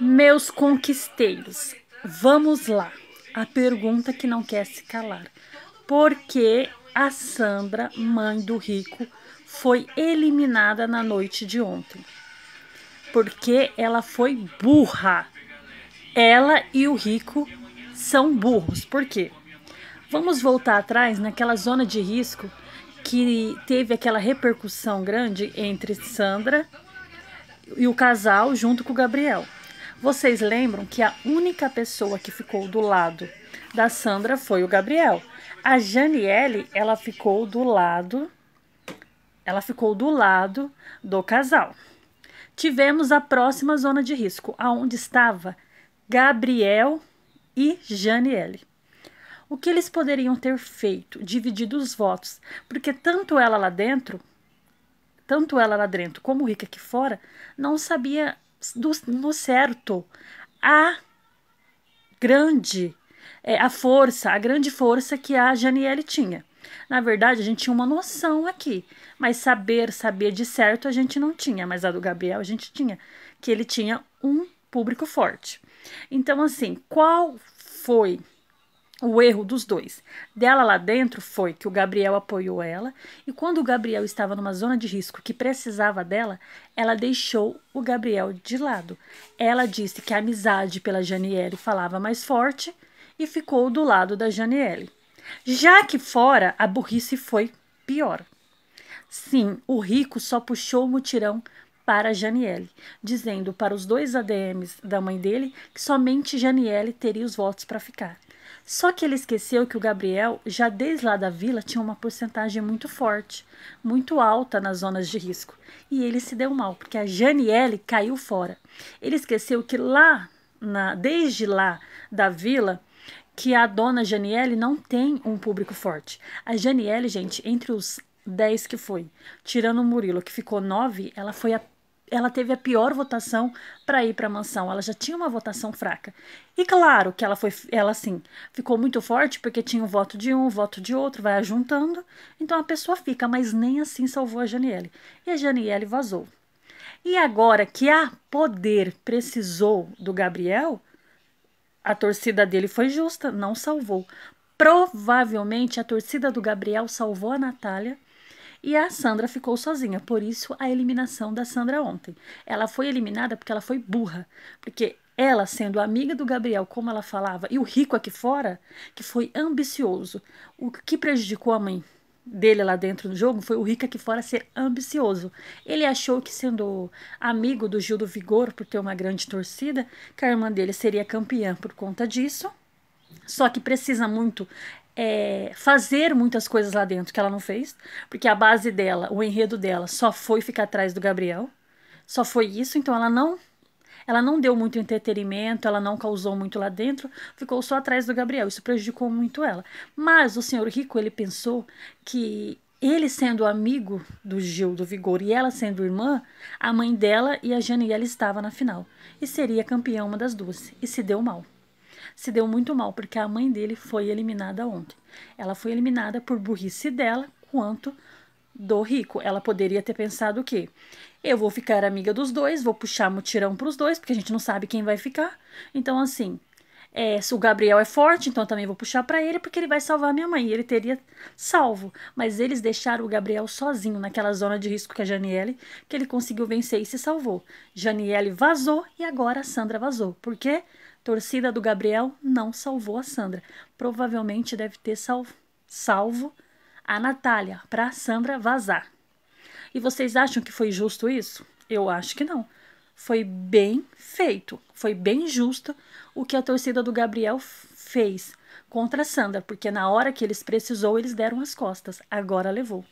Meus conquisteiros, vamos lá. A pergunta que não quer se calar. Por que a Sandra, mãe do rico, foi eliminada na noite de ontem? Porque ela foi burra. Ela e o rico são burros. Por quê? Vamos voltar atrás naquela zona de risco que teve aquela repercussão grande entre Sandra e o casal junto com o Gabriel. Vocês lembram que a única pessoa que ficou do lado da Sandra foi o Gabriel. A Janiele, ela ficou do lado ela ficou do lado do casal. Tivemos a próxima zona de risco, aonde estava Gabriel e Janiele. O que eles poderiam ter feito? Dividido os votos, porque tanto ela lá dentro, tanto ela lá dentro como o Rick aqui fora, não sabia do, no certo. A grande é, a força, a grande força que a Janiele tinha. Na verdade, a gente tinha uma noção aqui, mas saber, saber de certo a gente não tinha, mas a do Gabriel a gente tinha, que ele tinha um público forte. Então, assim, qual foi o erro dos dois. Dela lá dentro foi que o Gabriel apoiou ela, e quando o Gabriel estava numa zona de risco que precisava dela, ela deixou o Gabriel de lado. Ela disse que a amizade pela Janiele falava mais forte e ficou do lado da Janiele. Já que fora, a burrice foi pior. Sim, o rico só puxou o mutirão para Janiele, dizendo para os dois ADMs da mãe dele que somente Janiele teria os votos para ficar. Só que ele esqueceu que o Gabriel, já desde lá da vila, tinha uma porcentagem muito forte, muito alta nas zonas de risco. E ele se deu mal, porque a Janiele caiu fora. Ele esqueceu que lá, na, desde lá da vila, que a dona Janiele não tem um público forte. A Janiele, gente, entre os 10 que foi, tirando o Murilo, que ficou 9, ela foi a ela teve a pior votação para ir para a mansão. Ela já tinha uma votação fraca. E claro que ela foi, ela assim, ficou muito forte porque tinha o voto de um, o voto de outro, vai juntando. Então a pessoa fica, mas nem assim salvou a Janiele. E a Janiele vazou. E agora que a poder precisou do Gabriel, a torcida dele foi justa, não salvou. Provavelmente a torcida do Gabriel salvou a Natália e a Sandra ficou sozinha. Por isso a eliminação da Sandra ontem. Ela foi eliminada porque ela foi burra, porque ela sendo amiga do Gabriel, como ela falava, e o rico aqui fora, que foi ambicioso. O que prejudicou a mãe dele lá dentro do jogo foi o rico aqui fora ser ambicioso. Ele achou que sendo amigo do Gil do Vigor por ter uma grande torcida, que a irmã dele seria campeã por conta disso. Só que precisa muito é, fazer muitas coisas lá dentro que ela não fez, porque a base dela, o enredo dela, só foi ficar atrás do Gabriel, só foi isso, então ela não ela não deu muito entretenimento, ela não causou muito lá dentro, ficou só atrás do Gabriel, isso prejudicou muito ela. Mas o senhor Rico, ele pensou que ele sendo amigo do Gil do Vigor e ela sendo irmã, a mãe dela e a Janiela estava na final e seria campeã uma das duas, e se deu mal se deu muito mal porque a mãe dele foi eliminada ontem. Ela foi eliminada por burrice dela quanto do rico. Ela poderia ter pensado o quê? Eu vou ficar amiga dos dois, vou puxar mutirão para os dois, porque a gente não sabe quem vai ficar. Então, assim, é, o Gabriel é forte, então também vou puxar para ele, porque ele vai salvar minha mãe. ele teria salvo. Mas eles deixaram o Gabriel sozinho naquela zona de risco que a Janiele, que ele conseguiu vencer e se salvou. Janiele vazou e agora a Sandra vazou. Por quê? torcida do Gabriel não salvou a Sandra. Provavelmente deve ter salvo, salvo a Natália para a Sandra vazar. E vocês acham que foi justo isso? Eu acho que não. Foi bem feito, foi bem justo o que a torcida do Gabriel fez contra a Sandra, porque na hora que eles precisou, eles deram as costas. Agora levou.